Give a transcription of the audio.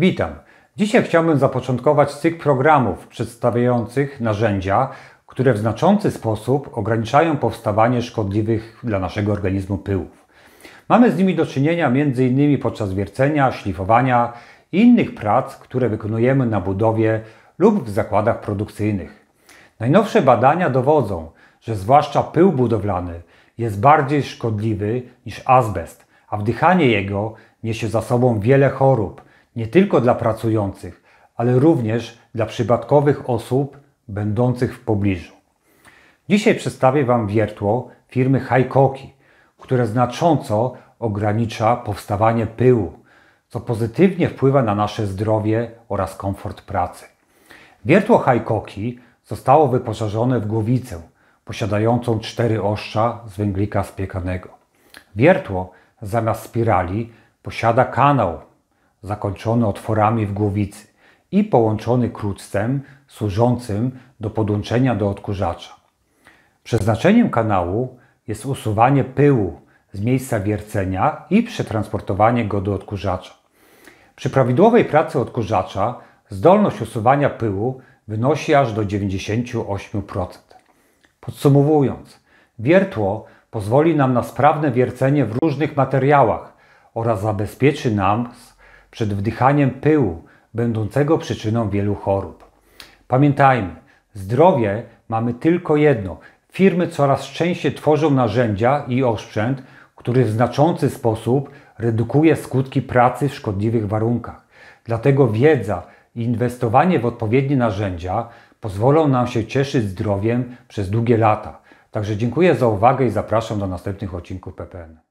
Witam. Dzisiaj chciałbym zapoczątkować cykl programów przedstawiających narzędzia, które w znaczący sposób ograniczają powstawanie szkodliwych dla naszego organizmu pyłów. Mamy z nimi do czynienia m.in. podczas wiercenia, szlifowania i innych prac, które wykonujemy na budowie lub w zakładach produkcyjnych. Najnowsze badania dowodzą, że zwłaszcza pył budowlany jest bardziej szkodliwy niż azbest, a wdychanie jego niesie za sobą wiele chorób, nie tylko dla pracujących, ale również dla przypadkowych osób będących w pobliżu. Dzisiaj przedstawię Wam wiertło firmy Haikoki, które znacząco ogranicza powstawanie pyłu, co pozytywnie wpływa na nasze zdrowie oraz komfort pracy. Wiertło Haikoki zostało wyposażone w głowicę posiadającą cztery oszcza z węglika spiekanego. Wiertło zamiast spirali posiada kanał zakończony otworami w głowicy i połączony krótcem służącym do podłączenia do odkurzacza. Przeznaczeniem kanału jest usuwanie pyłu z miejsca wiercenia i przetransportowanie go do odkurzacza. Przy prawidłowej pracy odkurzacza zdolność usuwania pyłu wynosi aż do 98%. Podsumowując, wiertło pozwoli nam na sprawne wiercenie w różnych materiałach oraz zabezpieczy nam przed wdychaniem pyłu, będącego przyczyną wielu chorób. Pamiętajmy, zdrowie mamy tylko jedno. Firmy coraz częściej tworzą narzędzia i oszczęd, który w znaczący sposób redukuje skutki pracy w szkodliwych warunkach. Dlatego wiedza i inwestowanie w odpowiednie narzędzia pozwolą nam się cieszyć zdrowiem przez długie lata. Także dziękuję za uwagę i zapraszam do następnych odcinków PPN.